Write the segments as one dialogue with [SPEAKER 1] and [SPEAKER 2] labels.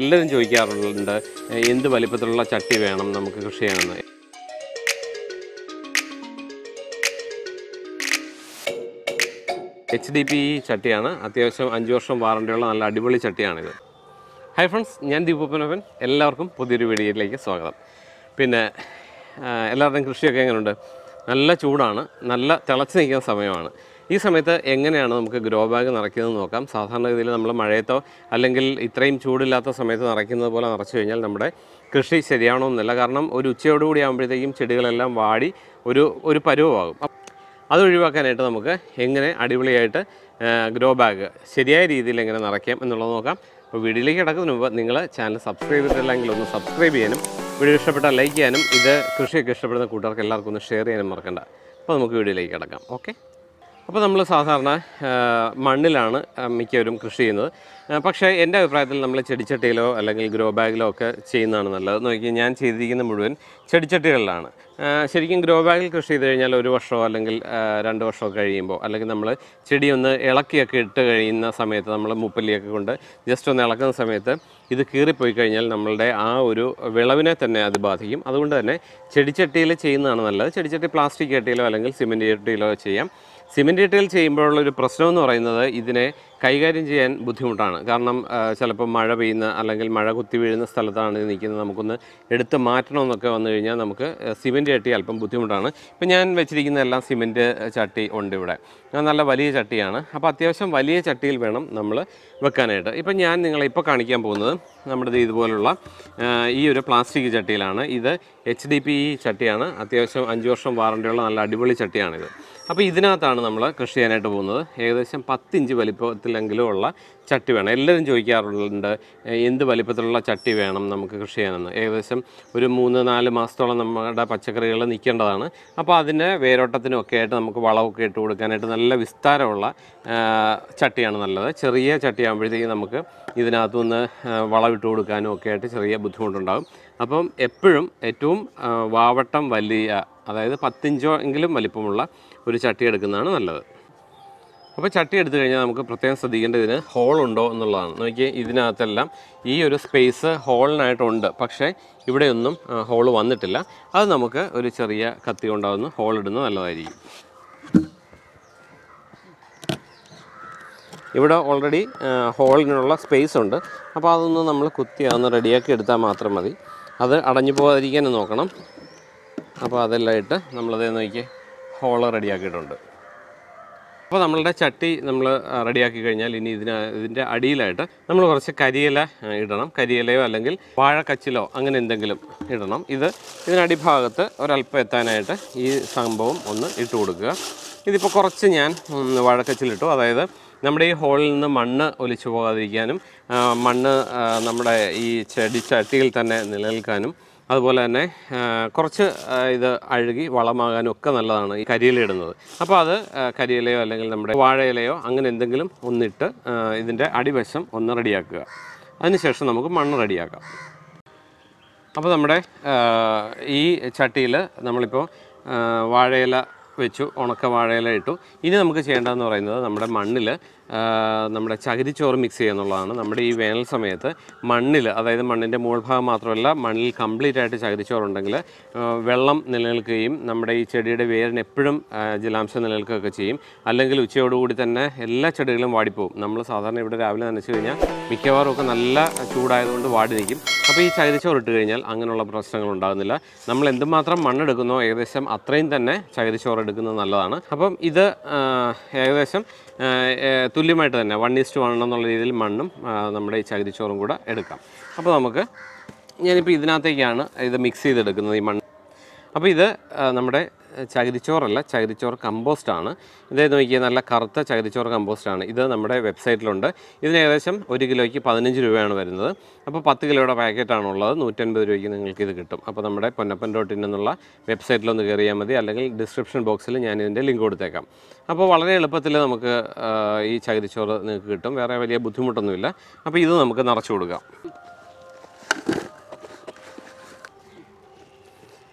[SPEAKER 1] എല്ലാവരും ചോദിക്കാറുണ്ട് എന്ത് വലിപ്പത്തിലുള്ള ചട്ടി വേണം നമുക്ക് കൃഷി ചെയ്യണമെന്ന് എച്ച് ഡി പി ചട്ടിയാണ് അത്യാവശ്യം അഞ്ച് വർഷം വാറണ്ടിയുള്ള നല്ല അടിപൊളി ചട്ടിയാണിത് ഹൈ ഫ്രണ്ട്സ് ഞാൻ ദീപപ്പനവൻ എല്ലാവർക്കും പുതിയൊരു വീഡിയോയിലേക്ക് സ്വാഗതം പിന്നെ എല്ലാവരുടെയും കൃഷിയൊക്കെ എങ്ങനെയുണ്ട് നല്ല ചൂടാണ് നല്ല തിളച്ച് നിൽക്കുന്ന സമയമാണ് ഈ സമയത്ത് എങ്ങനെയാണ് നമുക്ക് ഗ്രോ ബാഗ് നിറയ്ക്കുന്നത് നോക്കാം സാധാരണഗതിയിൽ നമ്മൾ മഴയത്തോ അല്ലെങ്കിൽ ഇത്രയും ചൂടില്ലാത്ത സമയത്ത് നിറയ്ക്കുന്നത് പോലെ നിറച്ചു കഴിഞ്ഞാൽ നമ്മുടെ കൃഷി ശരിയാണോന്നില്ല കാരണം ഒരു ഉച്ചയോടുകൂടി ആകുമ്പോഴത്തേക്കും ചെടികളെല്ലാം വാടി ഒരു ഒരു പരുവമാകും അത് ഒഴിവാക്കാനായിട്ട് നമുക്ക് എങ്ങനെ അടിപൊളിയായിട്ട് ഗ്രോ ബാഗ് ശരിയായ രീതിയിൽ എങ്ങനെ നിറയ്ക്കാം എന്നുള്ളത് നോക്കാം അപ്പോൾ വീഡിയോയിലേക്ക് കിടക്കുന്നതിന് മുമ്പ് നിങ്ങൾ ചാനൽ സബ്സ്ക്രൈബ് ചെയ്തിട്ടില്ലെങ്കിൽ ഒന്ന് സബ്സ്ക്രൈബ് ചെയ്യാനും വീഡിയോ ഇഷ്ടപ്പെട്ടാൽ ലൈക്ക് ചെയ്യാനും ഇത് കൃഷിയൊക്കെ ഇഷ്ടപ്പെടുന്ന കൂട്ടുകാർക്ക് എല്ലാവർക്കും ഒന്ന് ഷെയർ ചെയ്യാനും മറക്കണ്ട അപ്പോൾ നമുക്ക് വീഡിയോയിലേക്ക് കിടക്കാം ഓക്കെ അപ്പോൾ നമ്മൾ സാധാരണ മണ്ണിലാണ് മിക്കവരും കൃഷി ചെയ്യുന്നത് പക്ഷേ എൻ്റെ അഭിപ്രായത്തിൽ നമ്മൾ ചെടിച്ചട്ടിയിലോ അല്ലെങ്കിൽ ഗ്രോ ബാഗിലോ ഒക്കെ ചെയ്യുന്നതാണ് നല്ലത് നോക്കി ഞാൻ ചെയ്തിരിക്കുന്ന മുഴുവൻ ചെടിച്ചട്ടികളിലാണ് ശരിക്കും ഗ്രോ ബാഗിൽ കൃഷി ചെയ്ത് കഴിഞ്ഞാൽ ഒരു വർഷമോ അല്ലെങ്കിൽ രണ്ട് വർഷമോ കഴിയുമ്പോൾ അല്ലെങ്കിൽ നമ്മൾ ചെടി ഒന്ന് ഇളക്കിയൊക്കെ ഇട്ട് കഴിയുന്ന സമയത്ത് നമ്മൾ മുപ്പല്ലിയൊക്കെ കൊണ്ട് ജസ്റ്റ് ഒന്ന് ഇളക്കുന്ന സമയത്ത് ഇത് കീറിപ്പോയി കഴിഞ്ഞാൽ നമ്മളുടെ ആ ഒരു വിളവിനെ തന്നെ അത് ബാധിക്കും അതുകൊണ്ട് തന്നെ ചെടിച്ചട്ടിയിൽ ചെയ്യുന്നതാണ് നല്ലത് ചെടിച്ചട്ടി പ്ലാസ്റ്റിക് ചട്ടിയിലോ അല്ലെങ്കിൽ സിമെൻറ്റ് ചട്ടിയിലോ ചെയ്യാം സിമെൻറ്റ് ഇട്ടിൽ പ്രശ്നം എന്ന് പറയുന്നത് ഇതിനെ കൈകാര്യം ചെയ്യാൻ ബുദ്ധിമുട്ടാണ് കാരണം ചിലപ്പോൾ മഴ പെയ്യുന്ന അല്ലെങ്കിൽ മഴ കുത്തി വീഴുന്ന സ്ഥലത്താണ് നിൽക്കുന്നത് നമുക്കൊന്ന് എടുത്ത് മാറ്റണമെന്നൊക്കെ വന്നു കഴിഞ്ഞാൽ നമുക്ക് സിമെൻറ്റ് ചട്ടി അല്പം ബുദ്ധിമുട്ടാണ് ഇപ്പം ഞാൻ വെച്ചിരിക്കുന്ന എല്ലാം സിമെൻറ്റ് ചട്ടി ഉണ്ട് ഇവിടെ നല്ല വലിയ ചട്ടിയാണ് അപ്പോൾ അത്യാവശ്യം വലിയ ചട്ടിയിൽ വേണം നമ്മൾ വെക്കാനായിട്ട് ഇപ്പം ഞാൻ നിങ്ങളെ ഇപ്പോൾ കാണിക്കാൻ പോകുന്നത് നമ്മുടെ ഇതുപോലുള്ള ഈ ഒരു പ്ലാസ്റ്റിക് ചട്ടിയിലാണ് ഇത് എച്ച് ഡി പി ചട്ടിയാണ് അത്യാവശ്യം അഞ്ച് വർഷം വാറണ്ടിയുള്ള നല്ല അടിപൊളി ചട്ടിയാണിത് അപ്പോൾ ഇതിനകത്താണ് നമ്മൾ കൃഷി ചെയ്യാനായിട്ട് പോകുന്നത് ഏകദേശം പത്തിഞ്ച് വലിപ്പത്തിലെങ്കിലും ഉള്ള ചട്ടി വേണം എല്ലാവരും ചോദിക്കാറുണ്ട് എന്ത് വലിപ്പത്തിലുള്ള ചട്ടി വേണം നമുക്ക് കൃഷി ചെയ്യാനെന്ന് ഏകദേശം ഒരു മൂന്ന് നാല് മാസത്തോളം നമ്മുടെ പച്ചക്കറികൾ നിൽക്കേണ്ടതാണ് അപ്പോൾ അതിൻ്റെ വേരോട്ടത്തിനൊക്കെ ഒക്കെ ആയിട്ട് നമുക്ക് വളമൊക്കെ ഇട്ട് കൊടുക്കാനായിട്ട് നല്ല വിസ്താരമുള്ള ചട്ടിയാണ് നല്ലത് ചെറിയ ചട്ടിയാകുമ്പോഴത്തേക്കും നമുക്ക് ഇതിനകത്തുനിന്ന് വളമിട്ട് കൊടുക്കാനും ഒക്കെ ആയിട്ട് ചെറിയ ബുദ്ധിമുട്ടുണ്ടാകും അപ്പം എപ്പോഴും ഏറ്റവും വാവട്ടം വലിയ അതായത് പത്തിഞ്ചോ എങ്കിലും വലിപ്പമുള്ള ഒരു ചട്ടി എടുക്കുന്നതാണ് നല്ലത് അപ്പോൾ ചട്ടി എടുത്തു കഴിഞ്ഞാൽ നമുക്ക് പ്രത്യേകം ശ്രദ്ധിക്കേണ്ടത് ഇതിന് ഉണ്ടോ എന്നുള്ളതാണ് നോക്കി ഇതിനകത്തെല്ലാം ഈ ഒരു സ്പേസ് ഹോളിനായിട്ടുണ്ട് പക്ഷേ ഇവിടെയൊന്നും ഹോൾ വന്നിട്ടില്ല അത് നമുക്ക് ഒരു ചെറിയ കത്തി കൊണ്ടാകുന്നു ഹോൾ ഇടുന്ന നല്ലതായിരിക്കും ഇവിടെ ഓൾറെഡി ഹോളിനുള്ള സ്പേസ് ഉണ്ട് അപ്പോൾ അതൊന്ന് നമ്മൾ കുത്തി അതൊന്ന് റെഡിയാക്കി എടുത്താൽ മാത്രം മതി അത് അടഞ്ഞു പോകാതിരിക്കാൻ നോക്കണം അപ്പോൾ അതെല്ലാം ഇട്ട് നമ്മളത് നോക്കി ഹോള് റെഡിയാക്കിയിട്ടുണ്ട് അപ്പോൾ നമ്മളുടെ ചട്ടി നമ്മൾ റെഡിയാക്കി കഴിഞ്ഞാൽ ഇനി ഇതിന് ഇതിൻ്റെ അടിയിലായിട്ട് നമ്മൾ കുറച്ച് കരിയില ഇടണം കരിയിലയോ അല്ലെങ്കിൽ വാഴക്കച്ചിലോ അങ്ങനെ എന്തെങ്കിലും ഇടണം ഇത് ഇതിനടിഭാഗത്ത് ഒരല്പം എത്താനായിട്ട് ഈ സംഭവം ഒന്ന് ഇട്ട് കൊടുക്കുക ഇതിപ്പോൾ കുറച്ച് ഞാൻ വാഴക്കച്ചിലിട്ടു അതായത് നമ്മുടെ ഈ ഹോളിൽ നിന്ന് മണ്ണ് ഒലിച്ചു പോകാതിരിക്കാനും മണ്ണ് നമ്മുടെ ഈ ചെടി ചട്ടിയിൽ തന്നെ നിലനിൽക്കാനും അതുപോലെ തന്നെ കുറച്ച് ഇത് അഴുകി വളമാകാനും ഒക്കെ നല്ലതാണ് ഈ ഇടുന്നത് അപ്പോൾ അത് കരിയിലയോ അല്ലെങ്കിൽ നമ്മുടെ വാഴയിലയോ അങ്ങനെ എന്തെങ്കിലും ഒന്നിട്ട് ഇതിൻ്റെ അടിവശം ഒന്ന് റെഡിയാക്കുക അതിനുശേഷം നമുക്ക് മണ്ണ് റെഡിയാക്കാം അപ്പോൾ നമ്മുടെ ഈ ചട്ടിയിൽ നമ്മളിപ്പോൾ വാഴയില വെച്ചു ഉണക്ക വാഴയില ഇട്ടു ഇനി നമുക്ക് ചെയ്യേണ്ടതെന്ന് പറയുന്നത് നമ്മുടെ മണ്ണിൽ നമ്മുടെ ചോറ് മിക്സ് ചെയ്യുന്നുള്ളതാണ് നമ്മുടെ ഈ വേനൽ സമയത്ത് മണ്ണിൽ അതായത് മണ്ണിൻ്റെ ഭാഗം മാത്രമല്ല മണ്ണിൽ കംപ്ലീറ്റ് ആയിട്ട് ചോറുണ്ടെങ്കിൽ വെള്ളം നിലനിൽക്കുകയും നമ്മുടെ ഈ ചെടിയുടെ വേരിന് എപ്പോഴും ജലാംശം നിലനിൽക്കുകയൊക്കെ ചെയ്യും അല്ലെങ്കിൽ ഉച്ചയോടുകൂടി തന്നെ എല്ലാ ചെടികളും വാടിപ്പോവും നമ്മൾ സാധാരണ ഇവിടെ രാവിലെ നനച്ചു കഴിഞ്ഞാൽ മിക്കവാറും ഒക്കെ നല്ല ചൂടായതുകൊണ്ട് വാടി നിൽക്കും അപ്പോൾ ഈ ചോറ് ഇട്ട് കഴിഞ്ഞാൽ അങ്ങനെയുള്ള പ്രശ്നങ്ങൾ ഉണ്ടാകുന്നില്ല നമ്മൾ എന്തുമാത്രം മണ്ണെടുക്കുന്നോ ഏകദേശം അത്രയും തന്നെ ചോറ് എടുക്കുന്നത് നല്ലതാണ് അപ്പം ഇത് ഏകദേശം തുല്യമായിട്ട് തന്നെ വൺ ഈസ്റ്റ് വൺ എന്നുള്ള രീതിയിൽ മണ്ണും നമ്മുടെ ഈ ചകിരിച്ചോറും കൂടെ എടുക്കാം അപ്പോൾ നമുക്ക് ഞാനിപ്പോൾ ഇതിനകത്തേക്കാണ് ഇത് മിക്സ് ചെയ്തെടുക്കുന്നത് ഈ മണ്ണ് അപ്പോൾ ഇത് നമ്മുടെ ചകിരിച്ചോറല്ല ചകിരിച്ചോറ് കമ്പോസ്റ്റാണ് ഇതേ നോക്കിയ നല്ല കറുത്ത ചകിരിച്ചോറ് കമ്പോസ്റ്റാണ് ഇത് നമ്മുടെ വെബ്സൈറ്റിലുണ്ട് ഇതിന് ഏകദേശം ഒരു കിലോയ്ക്ക് പതിനഞ്ച് രൂപയാണ് വരുന്നത് അപ്പോൾ പത്ത് കിലോയുടെ പാക്കറ്റാണുള്ളത് നൂറ്റൻപത് രൂപയ്ക്ക് നിങ്ങൾക്ക് ഇത് കിട്ടും അപ്പോൾ നമ്മുടെ പൊന്നപ്പൻ ഡോട്ട് ഇൻ എന്നുള്ള വെബ്സൈറ്റിലൊന്ന് കയറിയാൽ മതി അല്ലെങ്കിൽ ഡിസ്ക്രിപ്ഷൻ ബോക്സിൽ ഞാൻ ഇതിൻ്റെ ലിങ്ക് കൊടുത്തേക്കാം അപ്പോൾ വളരെ എളുപ്പത്തിൽ നമുക്ക് ഈ ചകിരിച്ചോറ് നിങ്ങൾക്ക് കിട്ടും വേറെ വലിയ ബുദ്ധിമുട്ടൊന്നുമില്ല അപ്പോൾ ഇത് നമുക്ക് നിറച്ചു കൊടുക്കാം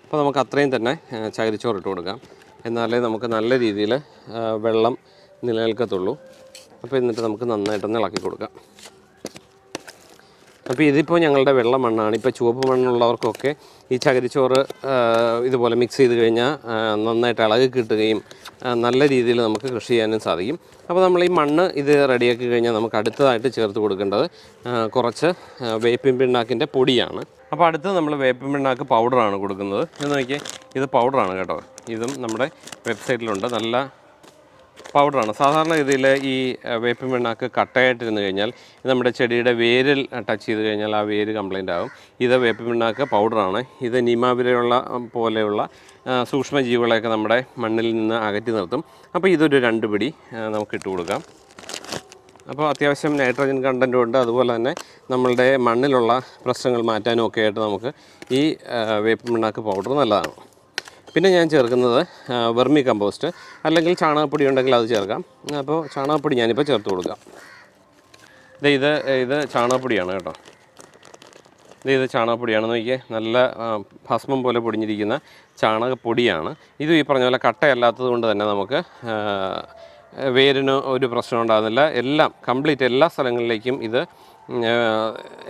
[SPEAKER 1] അപ്പോൾ നമുക്ക് അത്രയും തന്നെ ചകിരിച്ചോറ് ഇട്ട് കൊടുക്കാം എന്നാലേ നമുക്ക് നല്ല രീതിയിൽ വെള്ളം നിലനിൽക്കത്തുള്ളൂ അപ്പോൾ എന്നിട്ട് നമുക്ക് നന്നായിട്ടൊന്ന് ഇളക്കി കൊടുക്കാം അപ്പോൾ ഇതിപ്പോൾ ഞങ്ങളുടെ വെള്ള മണ്ണാണ് ഇപ്പോൾ ചുവപ്പ് മണ്ണുള്ളവർക്കൊക്കെ ഈ ചകിരിച്ചോറ് ഇതുപോലെ മിക്സ് ചെയ്ത് കഴിഞ്ഞാൽ നന്നായിട്ട് ഇളകി കിട്ടുകയും നല്ല രീതിയിൽ നമുക്ക് കൃഷി ചെയ്യാനും സാധിക്കും അപ്പോൾ നമ്മൾ ഈ മണ്ണ് ഇത് റെഡിയാക്കി കഴിഞ്ഞാൽ നമുക്ക് അടുത്തതായിട്ട് ചേർത്ത് കൊടുക്കേണ്ടത് കുറച്ച് വേപ്പിൻ പിണ്ണാക്കിൻ്റെ പൊടിയാണ് അപ്പോൾ അടുത്ത് നമ്മൾ വേപ്പിൻ പിണ്ണാക്ക് പൗഡറാണ് കൊടുക്കുന്നത് എന്ന് നോക്കിയാൽ ഇത് പൗഡറാണ് കേട്ടോ ഇതും നമ്മുടെ വെബ്സൈറ്റിലുണ്ട് നല്ല പൗഡറാണ് സാധാരണ രീതിയിൽ ഈ വേപ്പിൻ വെണ്ണാക്ക് കട്ടയായിട്ടിരുന്ന് കഴിഞ്ഞാൽ നമ്മുടെ ചെടിയുടെ വേരിൽ ടച്ച് ചെയ്ത് കഴിഞ്ഞാൽ ആ വേര് കംപ്ലൈൻ്റ് ആകും ഇത് വേപ്പിൻ വെണ്ണാക്ക് പൗഡറാണ് ഇത് നീമാവിലയുള്ള പോലെയുള്ള സൂക്ഷ്മജീവികളെയൊക്കെ നമ്മുടെ മണ്ണിൽ നിന്ന് അകറ്റി നിർത്തും അപ്പോൾ ഇതൊരു രണ്ട് പിടി നമുക്ക് ഇട്ട് കൊടുക്കാം അപ്പോൾ അത്യാവശ്യം നൈട്രജൻ കണ്ടൻറ്റും ഉണ്ട് അതുപോലെ തന്നെ നമ്മളുടെ മണ്ണിലുള്ള പ്രശ്നങ്ങൾ മാറ്റാനും ഒക്കെ ആയിട്ട് നമുക്ക് ഈ വേപ്പിൻ വെണ്ണാക്ക് പൗഡർ നല്ലതാണ് പിന്നെ ഞാൻ ചേർക്കുന്നത് വെർമി കമ്പോസ്റ്റ് അല്ലെങ്കിൽ ചാണകപ്പൊടി ഉണ്ടെങ്കിൽ അത് ചേർക്കാം അപ്പോൾ ചാണകപ്പൊടി ഞാനിപ്പോൾ ചേർത്ത് കൊടുക്കാം ഇത് ഇത് ഇത് ചാണകപ്പൊടിയാണ് കേട്ടോ ഇത് ഇത് ചാണകപ്പൊടിയാണ് നോക്കിയേ നല്ല ഭസ്മം പോലെ പൊടിഞ്ഞിരിക്കുന്ന ചാണകപ്പൊടിയാണ് ഇത് ഈ പറഞ്ഞ പോലെ കട്ടയല്ലാത്തത് കൊണ്ട് തന്നെ നമുക്ക് വേരിന് ഒരു പ്രശ്നം ഉണ്ടാകുന്നില്ല എല്ലാം കംപ്ലീറ്റ് എല്ലാ സ്ഥലങ്ങളിലേക്കും ഇത്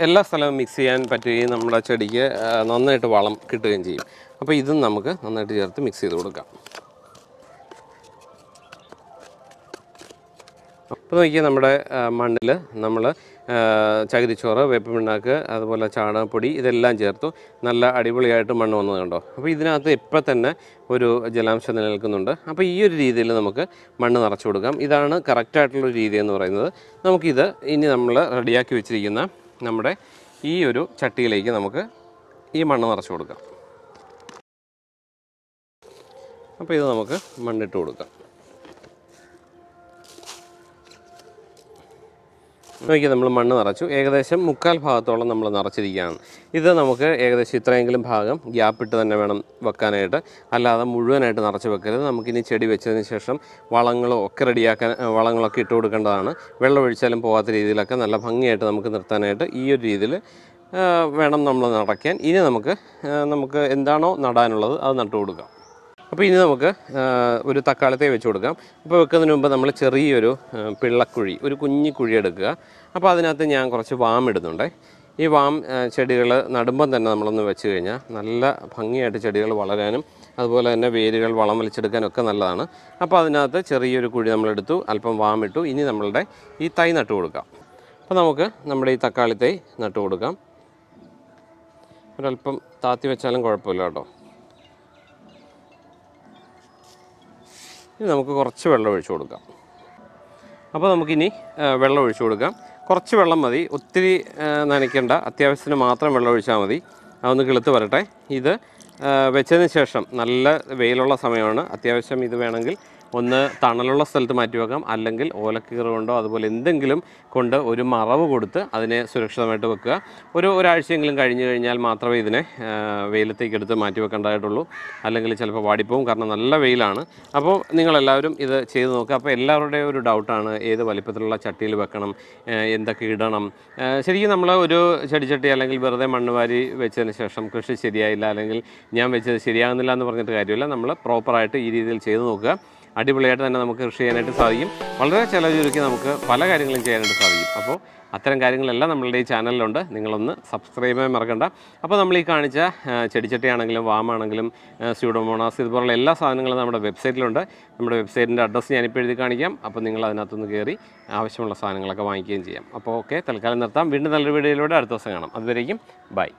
[SPEAKER 1] എല്ലാ സ്ഥലവും മിക്സ് ചെയ്യാൻ പറ്റുകയും നമ്മുടെ ചെടിക്ക് നന്നായിട്ട് വളം കിട്ടുകയും ചെയ്യും അപ്പോൾ ഇതും നമുക്ക് നന്നായിട്ട് ചേർത്ത് മിക്സ് ചെയ്ത് കൊടുക്കാം അപ്പോൾ നോക്കിയാൽ നമ്മുടെ മണ്ണിൽ നമ്മൾ ചകിരിച്ചോറ് വേപ്പിമിണ്ണാക്ക് അതുപോലെ ചാണകപ്പൊടി ഇതെല്ലാം ചേർത്തു നല്ല അടിപൊളിയായിട്ട് മണ്ണ് വന്നത് കണ്ടോ അപ്പോൾ ഇതിനകത്ത് ഇപ്പം തന്നെ ഒരു ജലാംശം നിലനിൽക്കുന്നുണ്ട് അപ്പോൾ ഈ ഒരു രീതിയിൽ നമുക്ക് മണ്ണ് നിറച്ചു കൊടുക്കാം ഇതാണ് കറക്റ്റായിട്ടുള്ള രീതി എന്ന് പറയുന്നത് നമുക്കിത് ഇനി നമ്മൾ റെഡിയാക്കി വെച്ചിരിക്കുന്ന നമ്മുടെ ഈ ഒരു ചട്ടിയിലേക്ക് നമുക്ക് ഈ മണ്ണ് നിറച്ചു കൊടുക്കാം അപ്പോൾ ഇത് നമുക്ക് മണ്ണിട്ട് കൊടുക്കാം നോക്കി നമ്മൾ മണ്ണ് നിറച്ചു ഏകദേശം മുക്കാൽ ഭാഗത്തോളം നമ്മൾ നിറച്ചിരിക്കുകയാണ് ഇത് നമുക്ക് ഏകദേശം ഇത്രയെങ്കിലും ഭാഗം ഗ്യാപ്പിട്ട് തന്നെ വേണം വെക്കാനായിട്ട് അല്ലാതെ മുഴുവനായിട്ട് നിറച്ച് വെക്കരുത് നമുക്കിനി ചെടി വെച്ചതിന് ശേഷം വളങ്ങളോ ഒക്കെ റെഡിയാക്കാൻ വളങ്ങളൊക്കെ ഇട്ട് കൊടുക്കേണ്ടതാണ് വെള്ളം ഒഴിച്ചാലും പോകാത്ത രീതിയിലൊക്കെ നല്ല ഭംഗിയായിട്ട് നമുക്ക് നിർത്താനായിട്ട് ഈ ഒരു രീതിയിൽ വേണം നമ്മൾ നടക്കാൻ ഇനി നമുക്ക് നമുക്ക് എന്താണോ നടാനുള്ളത് അത് നട്ടു കൊടുക്കാം അപ്പോൾ ഇനി നമുക്ക് ഒരു തക്കാളത്തെ വെച്ച് കൊടുക്കാം അപ്പോൾ വെക്കുന്നതിന് മുമ്പ് നമ്മൾ ചെറിയൊരു പിള്ളക്കുഴി ഒരു കുഞ്ഞു കുഴി എടുക്കുക അപ്പോൾ അതിനകത്ത് ഞാൻ കുറച്ച് വാം ഇടുന്നുണ്ടേ ഈ വാം ചെടികൾ നടുമ്പം തന്നെ നമ്മളൊന്ന് വെച്ച് കഴിഞ്ഞാൽ നല്ല ഭംഗിയായിട്ട് ചെടികൾ വളരാനും അതുപോലെ തന്നെ വേരുകൾ വളം ഒക്കെ നല്ലതാണ് അപ്പോൾ അതിനകത്ത് ചെറിയൊരു കുഴി നമ്മളെടുത്തു അല്പം വാം ഇട്ടു ഇനി നമ്മളുടെ ഈ തൈ നട്ടു കൊടുക്കാം അപ്പോൾ നമുക്ക് നമ്മുടെ ഈ തക്കാളി തൈ നട്ടു കൊടുക്കാം ഒരല്പം താത്തി വെച്ചാലും കുഴപ്പമില്ല കേട്ടോ ഇനി നമുക്ക് കുറച്ച് വെള്ളം ഒഴിച്ചു കൊടുക്കാം അപ്പോൾ നമുക്കിനി വെള്ളം ഒഴിച്ചു കൊടുക്കാം കുറച്ച് വെള്ളം മതി ഒത്തിരി നനയ്ക്കേണ്ട അത്യാവശ്യത്തിന് മാത്രം വെള്ളം ഒഴിച്ചാൽ മതി അതൊന്ന് കിളുത്ത് വരട്ടെ ഇത് വെച്ചതിന് ശേഷം നല്ല വെയിലുള്ള സമയമാണ് അത്യാവശ്യം ഇത് വേണമെങ്കിൽ ഒന്ന് തണലുള്ള സ്ഥലത്ത് മാറ്റി വെക്കാം അല്ലെങ്കിൽ ഓലക്കീറ് കൊണ്ടോ അതുപോലെ എന്തെങ്കിലും കൊണ്ട് ഒരു മറവ് കൊടുത്ത് അതിനെ സുരക്ഷിതമായിട്ട് വെക്കുക ഒരു ഒരാഴ്ചയെങ്കിലും കഴിഞ്ഞ് കഴിഞ്ഞാൽ മാത്രമേ ഇതിനെ വെയിലത്തേക്ക് എടുത്ത് മാറ്റി വെക്കേണ്ടതായിട്ടുള്ളൂ അല്ലെങ്കിൽ ചിലപ്പോൾ വാടിപ്പോവും കാരണം നല്ല വെയിലാണ് അപ്പോൾ നിങ്ങളെല്ലാവരും ഇത് ചെയ്ത് നോക്കുക അപ്പോൾ എല്ലാവരുടെയും ഒരു ഡൗട്ടാണ് ഏത് വലിപ്പത്തിലുള്ള ചട്ടിയിൽ വെക്കണം എന്തൊക്കെ ഇടണം ശരിക്കും നമ്മൾ ഒരു ചെടിച്ചട്ടി അല്ലെങ്കിൽ വെറുതെ മണ്ണ് വാരി വെച്ചതിന് ശേഷം കൃഷി ശരിയായില്ല അല്ലെങ്കിൽ ഞാൻ വെച്ചത് ശരിയാകുന്നില്ല എന്ന് പറഞ്ഞിട്ട് കാര്യമില്ല നമ്മൾ പ്രോപ്പറായിട്ട് ഈ രീതിയിൽ ചെയ്ത് നോക്കുക അടിപൊളിയായിട്ട് തന്നെ നമുക്ക് കൃഷി ചെയ്യാനായിട്ട് സാധിക്കും വളരെ ചിലവ് ചുരുക്കി നമുക്ക് പല കാര്യങ്ങളും ചെയ്യാനായിട്ട് സാധിക്കും അപ്പോൾ അത്തരം കാര്യങ്ങളെല്ലാം നമ്മളുടെ ഈ ചാനലിലുണ്ട് നിങ്ങളൊന്ന് സബ്സ്ക്രൈബ് ചെയ്യാൻ മറക്കണ്ട അപ്പോൾ നമ്മൾ ഈ കാണിച്ച ചെടിച്ചട്ടിയാണെങ്കിലും വാമാണെങ്കിലും സ്യൂഡോമോണാസ് ഇതുപോലുള്ള എല്ലാ സാധനങ്ങളും നമ്മുടെ വെബ്സൈറ്റിലുണ്ട് നമ്മുടെ വെബ്സൈറ്റിൻ്റെ അഡ്രസ്സ് ഞാനിപ്പോൾ എഴുതി കാണിക്കാം അപ്പോൾ നിങ്ങൾ അതിനകത്തുനിന്ന് കയറി ആവശ്യമുള്ള സാധനങ്ങളൊക്കെ വാങ്ങിക്കുകയും ചെയ്യാം അപ്പോൾ ഓക്കെ തൽക്കാലം നിർത്താം വീണ്ടും നല്ലൊരു വീഡിയോയിലൂടെ അടുത്ത ദിവസം കാണാം അതുവരേക്കും ബൈ